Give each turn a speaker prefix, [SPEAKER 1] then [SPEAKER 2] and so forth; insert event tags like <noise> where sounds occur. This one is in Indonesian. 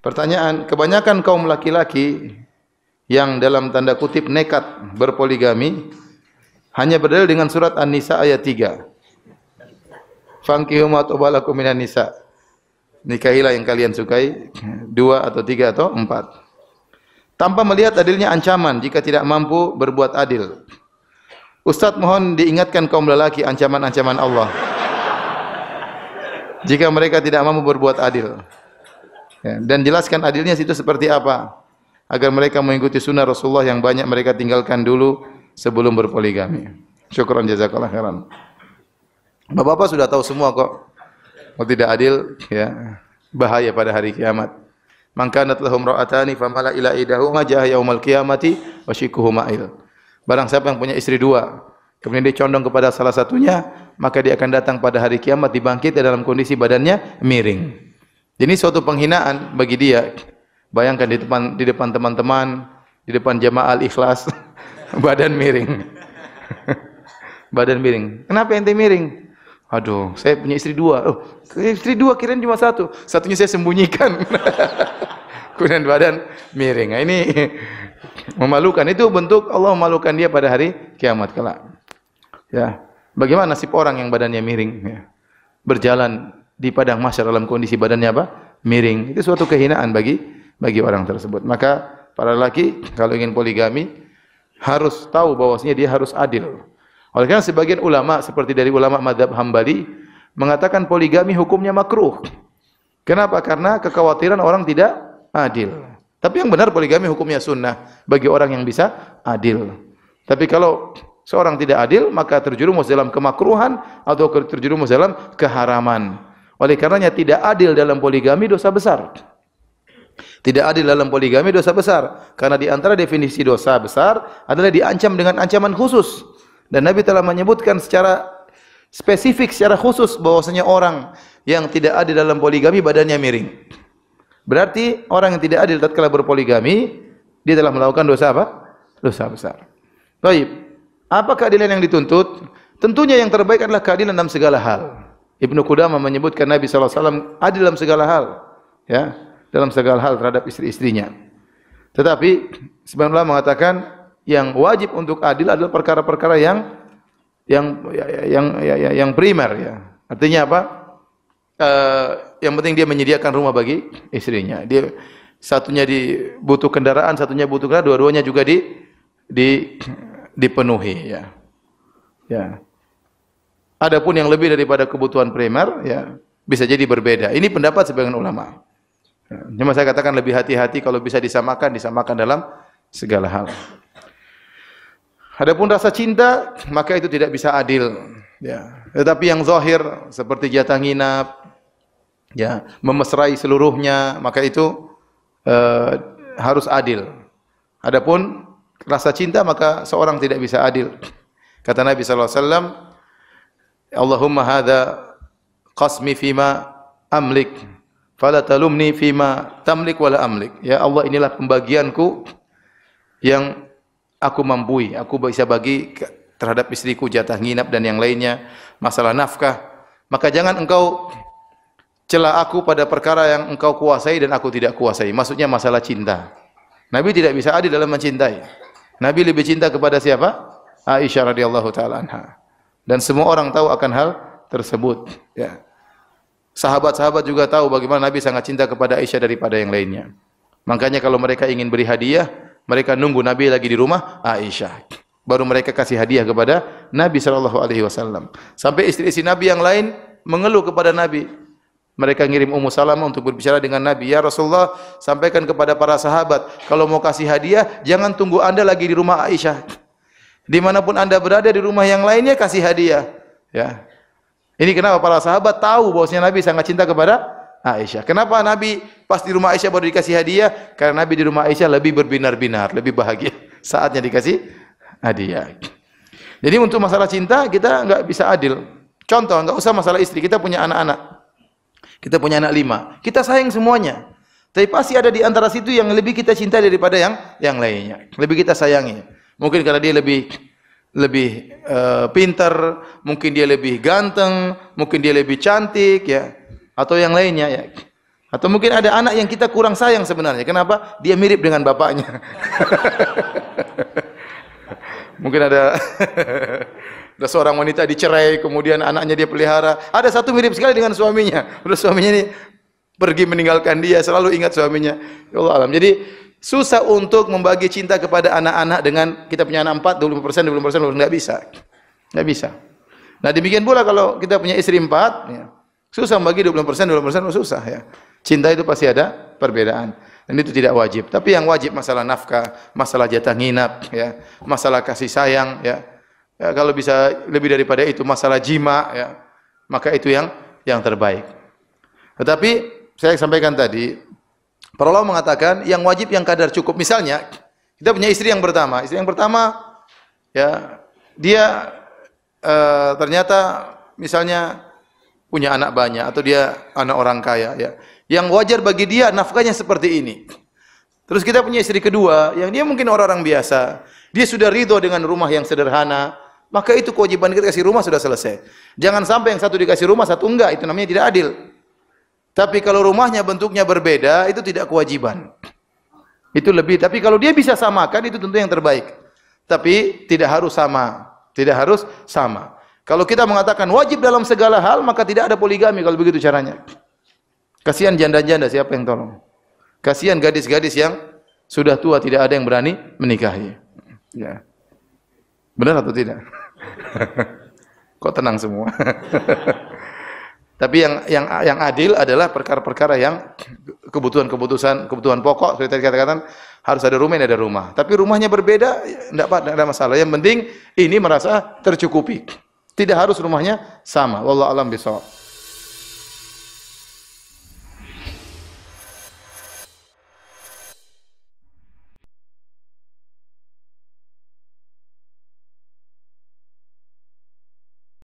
[SPEAKER 1] Pertanyaan, kebanyakan kaum laki-laki yang dalam tanda kutip nekat berpoligami hanya berdalil dengan surat An-Nisa ayat 3. Fankihu ma minan nisa. Nikahilah yang kalian sukai, dua atau tiga atau empat. Tanpa melihat adilnya ancaman jika tidak mampu berbuat adil. Ustadz mohon diingatkan kaum lelaki ancaman-ancaman Allah. Jika mereka tidak mampu berbuat adil. Ya, dan jelaskan adilnya situ seperti apa agar mereka mengikuti sunnah Rasulullah yang banyak mereka tinggalkan dulu sebelum berpoligami. Syukran jazakallah khairan. Bapak-bapak sudah tahu semua kok. Kalau tidak adil ya bahaya pada hari kiamat. Mangkanat lahum ra'atani famala ila idahuma jah yaumal qiyamati wa syikuhuma Barang siapa yang punya istri dua, kemudian dia condong kepada salah satunya, maka dia akan datang pada hari kiamat dibangkit dalam kondisi badannya miring. Ini suatu penghinaan bagi dia. Bayangkan di depan di depan teman-teman, di depan jamaah al-ikhlas, <laughs> badan miring. <laughs> badan miring. Kenapa ente miring? Aduh, saya punya istri dua. Oh, istri dua kirain cuma satu. Satunya saya sembunyikan. <laughs> Kemudian badan miring. Nah, ini memalukan. Itu bentuk Allah memalukan dia pada hari kiamat kelak. Ya. Bagaimana nasib orang yang badannya miring? Ya. Berjalan di padang mahsyar dalam kondisi badannya apa? miring. Itu suatu kehinaan bagi bagi orang tersebut. Maka para laki kalau ingin poligami harus tahu bahwasanya dia harus adil. Oleh karena sebagian ulama seperti dari ulama madhab Hambali mengatakan poligami hukumnya makruh. Kenapa? Karena kekhawatiran orang tidak adil. Tapi yang benar poligami hukumnya sunnah bagi orang yang bisa adil. Tapi kalau seorang tidak adil maka terjerumus dalam kemakruhan atau terjerumus dalam keharaman. Oleh karenanya tidak adil dalam poligami dosa besar. Tidak adil dalam poligami dosa besar karena di antara definisi dosa besar adalah diancam dengan ancaman khusus. Dan Nabi telah menyebutkan secara spesifik secara khusus bahwasanya orang yang tidak adil dalam poligami badannya miring. Berarti orang yang tidak adil tatkala berpoligami dia telah melakukan dosa apa? Dosa besar. Baik. Apa keadilan yang dituntut? Tentunya yang terbaik adalah keadilan dalam segala hal. Ibnu Qudama menyebutkan Nabi SAW adil dalam segala hal. Ya, dalam segala hal terhadap istri-istrinya. Tetapi sebenarnya Allah mengatakan yang wajib untuk adil adalah perkara-perkara yang yang ya, ya, yang yang, ya, yang, primer ya. Artinya apa? E, yang penting dia menyediakan rumah bagi istrinya. Dia satunya di butuh kendaraan, satunya butuh kendaraan, dua-duanya juga di di dipenuhi ya. Ya. Adapun yang lebih daripada kebutuhan primer ya bisa jadi berbeda. Ini pendapat sebagian ulama. Ya, cuma saya katakan lebih hati-hati kalau bisa disamakan, disamakan dalam segala hal. Adapun rasa cinta, maka itu tidak bisa adil. Ya. Tetapi yang zahir seperti jatah nginap, ya, memesrai seluruhnya, maka itu eh, harus adil. Adapun rasa cinta maka seorang tidak bisa adil. Kata Nabi sallallahu alaihi wasallam, Allahumma hadha qasmi fima amlik fala talumni fima tamlik wala amlik ya Allah inilah pembagianku yang aku mampu aku bisa bagi terhadap istriku jatah nginap dan yang lainnya masalah nafkah maka jangan engkau celah aku pada perkara yang engkau kuasai dan aku tidak kuasai maksudnya masalah cinta Nabi tidak bisa adil dalam mencintai Nabi lebih cinta kepada siapa Aisyah radhiyallahu taala anha dan semua orang tahu akan hal tersebut. Ya. Sahabat-sahabat juga tahu bagaimana Nabi sangat cinta kepada Aisyah daripada yang lainnya. Makanya kalau mereka ingin beri hadiah, mereka nunggu Nabi lagi di rumah Aisyah. Baru mereka kasih hadiah kepada Nabi sallallahu alaihi wasallam. Sampai istri-istri Nabi yang lain mengeluh kepada Nabi. Mereka ngirim Ummu Salamah untuk berbicara dengan Nabi. Ya Rasulullah, sampaikan kepada para sahabat, kalau mau kasih hadiah, jangan tunggu Anda lagi di rumah Aisyah. Dimanapun anda berada di rumah yang lainnya kasih hadiah. Ya. Ini kenapa para sahabat tahu bahwasanya Nabi sangat cinta kepada Aisyah. Kenapa Nabi pas di rumah Aisyah baru dikasih hadiah? Karena Nabi di rumah Aisyah lebih berbinar-binar, lebih bahagia <laughs> saatnya dikasih hadiah. Jadi untuk masalah cinta kita nggak bisa adil. Contoh nggak usah masalah istri. Kita punya anak-anak. Kita punya anak lima. Kita sayang semuanya. Tapi pasti ada di antara situ yang lebih kita cinta daripada yang yang lainnya. Lebih kita sayangi. Mungkin karena dia lebih lebih uh, pintar, mungkin dia lebih ganteng, mungkin dia lebih cantik ya atau yang lainnya ya. Atau mungkin ada anak yang kita kurang sayang sebenarnya. Kenapa? Dia mirip dengan bapaknya. <laughs> mungkin ada <laughs> ada seorang wanita dicerai, kemudian anaknya dia pelihara. Ada satu mirip sekali dengan suaminya. Terus suaminya ini pergi meninggalkan dia, selalu ingat suaminya. Ya Allah alam. Jadi Susah untuk membagi cinta kepada anak-anak dengan kita punya anak empat 20 persen, 20%, persen, nggak bisa. nggak bisa. Nah, demikian pula kalau kita punya istri 4, ya. Susah membagi 20%, persen, 20% persen, susah ya. Cinta itu pasti ada perbedaan. Dan itu tidak wajib. Tapi yang wajib masalah nafkah, masalah jatah nginap, ya, masalah kasih sayang, ya. ya kalau bisa lebih daripada itu masalah jima, ya. Maka itu yang yang terbaik. Tetapi saya sampaikan tadi, Para ulama mengatakan yang wajib yang kadar cukup. Misalnya, kita punya istri yang pertama. Istri yang pertama ya dia e, ternyata misalnya punya anak banyak atau dia anak orang kaya ya. Yang wajar bagi dia nafkahnya seperti ini. Terus kita punya istri kedua yang dia mungkin orang-orang biasa. Dia sudah ridho dengan rumah yang sederhana, maka itu kewajiban kita kasih rumah sudah selesai. Jangan sampai yang satu dikasih rumah, satu enggak, itu namanya tidak adil. Tapi kalau rumahnya bentuknya berbeda, itu tidak kewajiban. Itu lebih. Tapi kalau dia bisa samakan, itu tentu yang terbaik. Tapi tidak harus sama. Tidak harus sama. Kalau kita mengatakan wajib dalam segala hal, maka tidak ada poligami kalau begitu caranya. Kasihan janda-janda, siapa yang tolong? Kasihan gadis-gadis yang sudah tua, tidak ada yang berani menikahi. Ya. Benar atau tidak? <laughs> Kok tenang semua? <laughs> Tapi yang yang yang adil adalah perkara-perkara yang kebutuhan-kebutuhan kebutuhan pokok seperti tadi katakan harus ada rumah ini ada rumah. Tapi rumahnya berbeda tidak ada masalah. Yang penting ini merasa tercukupi. Tidak harus rumahnya sama. Wallahu alam